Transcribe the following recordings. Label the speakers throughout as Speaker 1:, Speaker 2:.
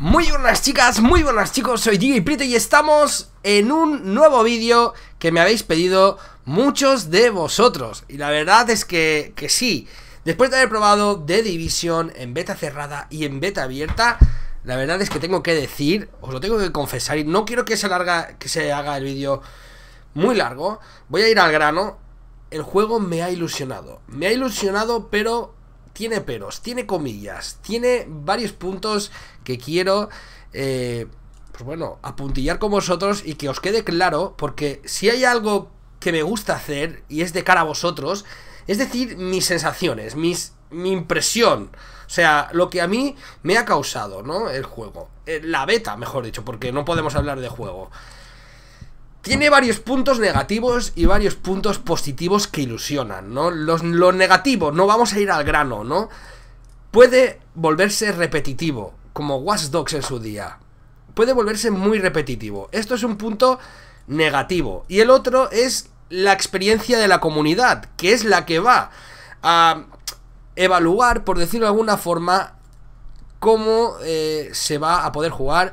Speaker 1: Muy buenas chicas, muy buenas chicos, soy y Prito y estamos en un nuevo vídeo que me habéis pedido muchos de vosotros Y la verdad es que, que sí, después de haber probado The Division en beta cerrada y en beta abierta La verdad es que tengo que decir, os lo tengo que confesar y no quiero que se, larga, que se haga el vídeo muy largo Voy a ir al grano, el juego me ha ilusionado, me ha ilusionado pero tiene peros, tiene comillas, tiene varios puntos que quiero, eh, pues bueno, apuntillar con vosotros y que os quede claro, porque si hay algo que me gusta hacer y es de cara a vosotros, es decir, mis sensaciones, mis, mi impresión, o sea, lo que a mí me ha causado, ¿no? El juego, eh, la beta, mejor dicho, porque no podemos hablar de juego. Tiene varios puntos negativos y varios puntos positivos que ilusionan, ¿no? Lo los negativos, no vamos a ir al grano, ¿no? Puede volverse repetitivo, como Watch Dogs en su día. Puede volverse muy repetitivo. Esto es un punto negativo. Y el otro es la experiencia de la comunidad, que es la que va a evaluar, por decirlo de alguna forma, cómo eh, se va a poder jugar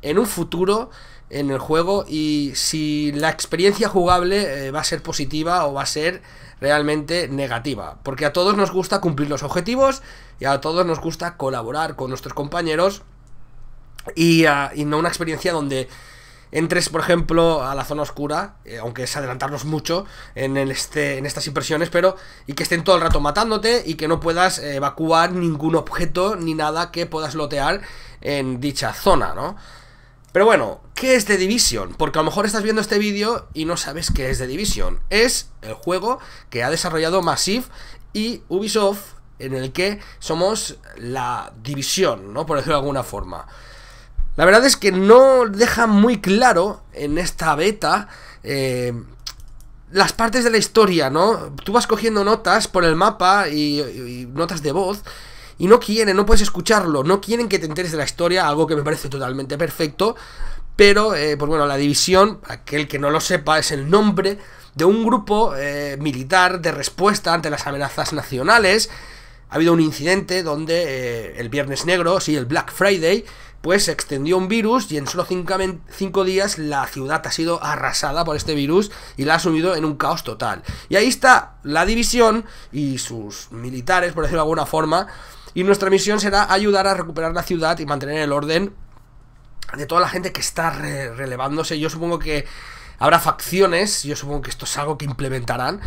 Speaker 1: en un futuro en el juego y si la experiencia jugable eh, va a ser positiva o va a ser realmente negativa, porque a todos nos gusta cumplir los objetivos y a todos nos gusta colaborar con nuestros compañeros y, ah, no una experiencia donde entres, por ejemplo, a la zona oscura, eh, aunque es adelantarnos mucho en, este, estas impresiones, pero y que estén todo el rato matándote y que no puedas eh, evacuar ningún objeto ni nada que puedas lotear en dicha zona, ¿no? Pero bueno, ¿qué es The Division? Porque a lo mejor estás viendo este vídeo y no sabes qué es The Division. Es el juego que ha desarrollado Massive y Ubisoft en el que somos la división, ¿no? Por decirlo de alguna forma. La verdad es que no deja muy claro en esta beta eh, las partes de la historia, ¿no? Tú vas cogiendo notas por el mapa y notas de voz y no quieren, no puedes escucharlo, no quieren que te enteres de la historia, algo que me parece totalmente perfecto. Pero, eh, pues bueno, la división, aquel que no lo sepa, es el nombre de un grupo eh, militar de respuesta ante las amenazas nacionales. Ha habido un incidente donde eh, el Viernes Negro, sí, el Black Friday, pues se extendió un virus y en solo cinco, cinco, días la ciudad ha sido arrasada por este virus y la ha sumido en un caos total. Y ahí está la división y sus militares, por decirlo de alguna forma, y nuestra misión será ayudar a recuperar la ciudad y mantener el orden de toda la gente que está relevándose. Yo supongo que habrá facciones, yo supongo que esto es algo que implementarán.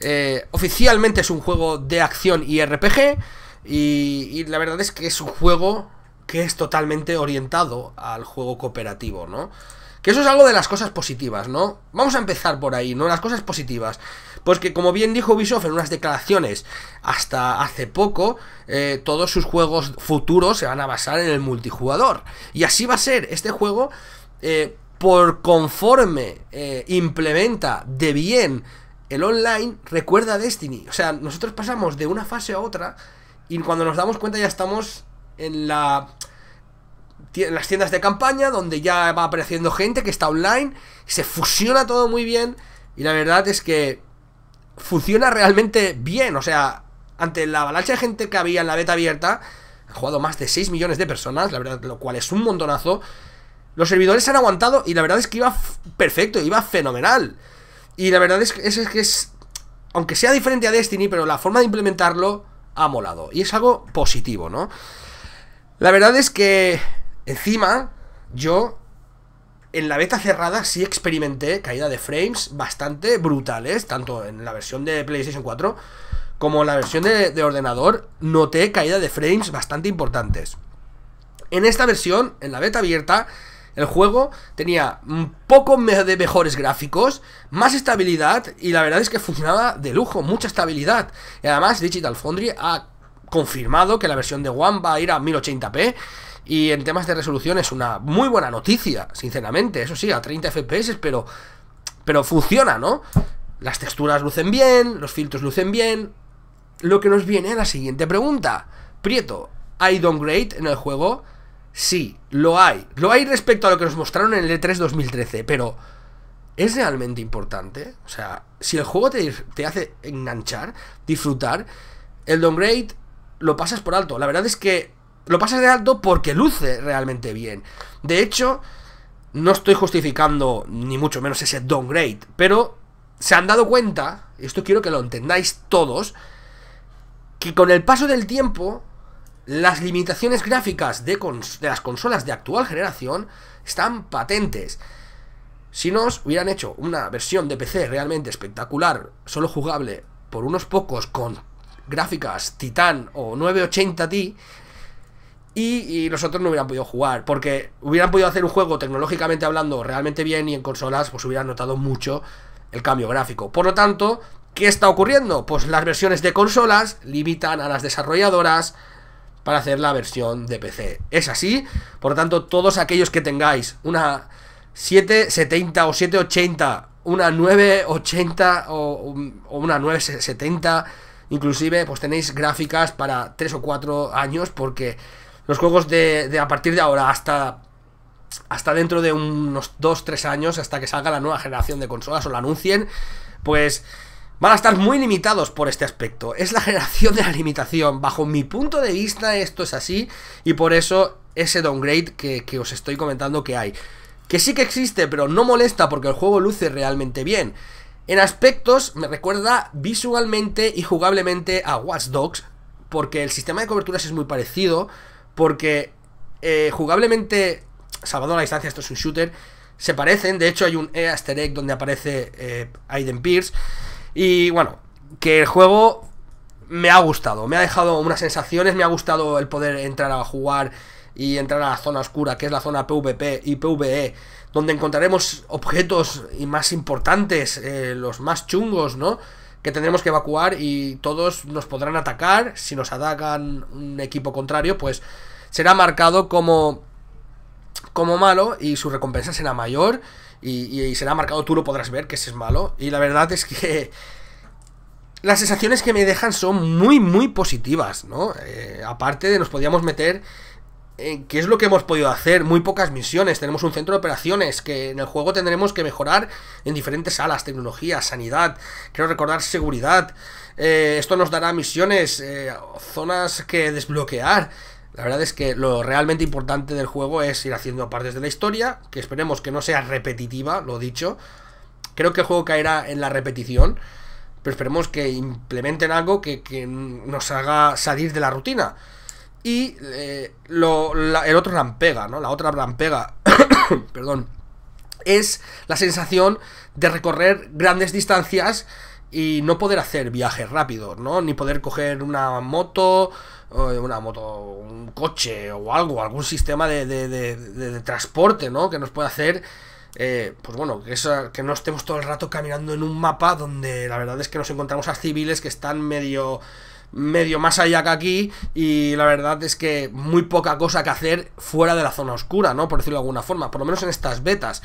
Speaker 1: Eh, oficialmente es un juego de acción y RPG. Y, y, la verdad es que es un juego que es totalmente orientado al juego cooperativo, ¿no? Que eso es algo de las cosas positivas, ¿no? Vamos a empezar por ahí, ¿no? Las cosas positivas. Pues que como bien dijo Ubisoft en unas declaraciones hasta hace poco, eh, todos sus juegos futuros se van a basar en el multijugador. Y así va a ser este juego. Eh, por conforme eh, implementa de bien el online, recuerda Destiny. O sea, nosotros pasamos de una fase a otra y cuando nos damos cuenta ya estamos en la en las tiendas de campaña donde ya va apareciendo gente que está online, se fusiona todo muy bien y la verdad es que funciona realmente bien. O sea, ante la avalancha de gente que había en la beta abierta, ha jugado más de 6 millones de personas, la verdad, lo cual es un montonazo. Los servidores han aguantado y la verdad es que iba perfecto, iba fenomenal. Y la verdad es que es que es. Aunque sea diferente a Destiny, pero la forma de implementarlo ha molado. Y es algo positivo, ¿no? La verdad es que. Encima, yo en la beta cerrada sí experimenté caída de frames bastante brutales, tanto en la versión de PlayStation 4 como en la versión de, ordenador, noté caída de frames bastante importantes. En esta versión, en la beta abierta, el juego tenía un poco de mejores gráficos, más estabilidad y la verdad es que funcionaba de lujo, mucha estabilidad. Y además Digital Foundry ha confirmado que la versión de One va a ir a 1080p y en temas de resolución es una muy buena noticia, sinceramente. Eso sí, a 30 FPS, pero, pero funciona, ¿no? Las texturas lucen bien, los filtros lucen bien. Lo que nos viene a la siguiente pregunta. Prieto, ¿hay downgrade en el juego? Sí, lo hay. Lo hay respecto a lo que nos mostraron en el E3 2013, pero ¿es realmente importante? O sea, si el juego te, te hace enganchar, disfrutar, el downgrade lo pasas por alto. La verdad es que lo pasas de alto porque luce realmente bien. De hecho, no estoy justificando ni mucho menos ese downgrade, pero se han dado cuenta, esto quiero que lo entendáis todos, que con el paso del tiempo, las limitaciones gráficas de, las consolas de actual generación están patentes. Si nos hubieran hecho una versión de PC realmente espectacular, solo jugable por unos pocos con gráficas Titan o 980 Ti, y, los otros no hubieran podido jugar, porque hubieran podido hacer un juego tecnológicamente hablando realmente bien y en consolas pues hubieran notado mucho el cambio gráfico. Por lo tanto, ¿qué está ocurriendo? Pues las versiones de consolas limitan a las desarrolladoras para hacer la versión de PC. Es así, por lo tanto, todos aquellos que tengáis una 770 o 780, una 980 o, o una 970, inclusive, pues tenéis gráficas para 3 o 4 años porque los juegos de, a partir de ahora hasta hasta dentro de unos 2-3 años, hasta que salga la nueva generación de consolas o la anuncien, pues van a estar muy limitados por este aspecto. Es la generación de la limitación. Bajo mi punto de vista esto es así y por eso ese downgrade que, que os estoy comentando que hay. Que sí que existe, pero no molesta porque el juego luce realmente bien. En aspectos me recuerda visualmente y jugablemente a Watch Dogs, porque el sistema de coberturas es muy parecido, porque eh, jugablemente, a la distancia, esto es un shooter, se parecen. De hecho, hay un E Egg donde aparece eh, Aiden Pierce. Y bueno, que el juego me ha gustado, me ha dejado unas sensaciones, me ha gustado el poder entrar a jugar y entrar a la zona oscura, que es la zona PvP y PvE, donde encontraremos objetos y más importantes, eh, los más chungos, ¿no? que tendremos que evacuar y todos nos podrán atacar. Si nos atacan un equipo contrario, pues será marcado como, como malo y su recompensa será mayor y, será marcado, tú lo podrás ver, que ese es malo. Y la verdad es que las sensaciones que me dejan son muy, muy positivas, ¿no? Eh, aparte de nos podíamos meter eh, ¿Qué es lo que hemos podido hacer? Muy pocas misiones. Tenemos un centro de operaciones que en el juego tendremos que mejorar en diferentes salas Tecnología, sanidad, creo recordar seguridad. Eh, esto nos dará misiones, eh, zonas que desbloquear. La verdad es que lo realmente importante del juego es ir haciendo partes de la historia, que esperemos que no sea repetitiva, lo dicho. Creo que el juego caerá en la repetición, pero esperemos que implementen algo que nos haga salir de la rutina. Y eh, lo, el otro rampega, ¿no? La otra rampega, perdón, es la sensación de recorrer grandes distancias y no poder hacer viajes rápidos, ¿no? Ni poder coger una moto, una moto, un coche o algo, algún sistema de, transporte, ¿no? Que nos pueda hacer, eh, pues bueno, que, que no estemos todo el rato caminando en un mapa donde la verdad es que nos encontramos a civiles que están medio medio más allá que aquí y la verdad es que muy poca cosa que hacer fuera de la zona oscura, ¿no? Por decirlo de alguna forma, por lo menos en estas betas.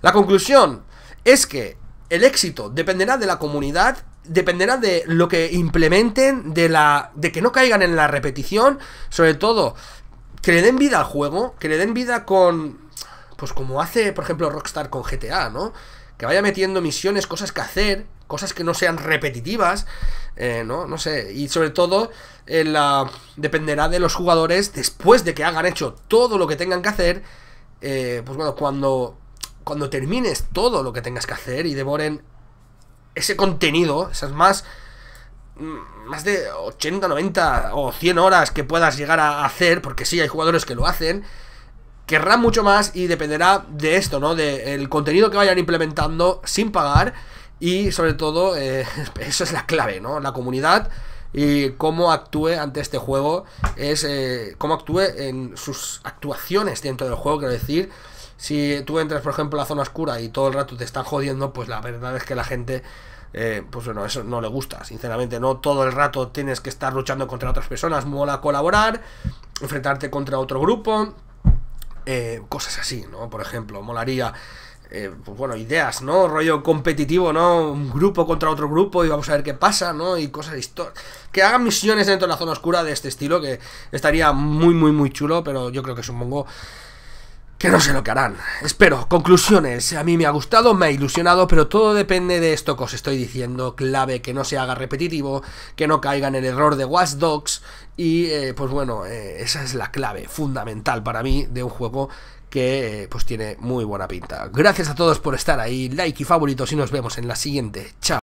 Speaker 1: La conclusión es que el éxito dependerá de la comunidad, dependerá de lo que implementen, de la de que no caigan en la repetición, sobre todo que le den vida al juego, que le den vida con pues como hace, por ejemplo, Rockstar con GTA, ¿no? Que vaya metiendo misiones, cosas que hacer, cosas que no sean repetitivas, eh, ¿no? No sé, y sobre todo eh, dependerá de los jugadores después de que hagan hecho todo lo que tengan que hacer, eh, pues bueno, cuando, cuando termines todo lo que tengas que hacer y devoren ese contenido, esas más, mm, más de 80, 90 o 100 horas que puedas llegar a hacer, porque sí, hay jugadores que lo hacen, querrán mucho más y dependerá de esto, ¿no? Del contenido que vayan implementando sin pagar y sobre todo eh, eso es la clave, ¿no? La comunidad y cómo actúe ante este juego es eh, cómo actúe en sus actuaciones dentro del juego, quiero decir. Si tú entras, por ejemplo, a la zona oscura y todo el rato te están jodiendo, pues la verdad es que la gente, eh, pues bueno, eso no le gusta, sinceramente. No todo el rato tienes que estar luchando contra otras personas, mola colaborar, enfrentarte contra otro grupo, cosas así, ¿no? Por ejemplo, molaría eh, pues bueno, ideas, ¿no? Rollo competitivo, ¿no? Un grupo contra otro grupo y vamos a ver qué pasa, ¿no? Y cosas historia Que hagan misiones dentro de la zona oscura de este estilo, que estaría muy, muy, muy chulo, pero yo creo que supongo que no sé lo que harán. Espero, conclusiones. A mí me ha gustado, me ha ilusionado, pero todo depende de esto que os estoy diciendo. Clave, que no se haga repetitivo, que no caiga en el error de Watch Dogs. Y eh, pues bueno, eh, esa es la clave fundamental para mí de un juego que eh, pues tiene muy buena pinta. Gracias a todos por estar ahí, like y favoritos y nos vemos en la siguiente. Chao.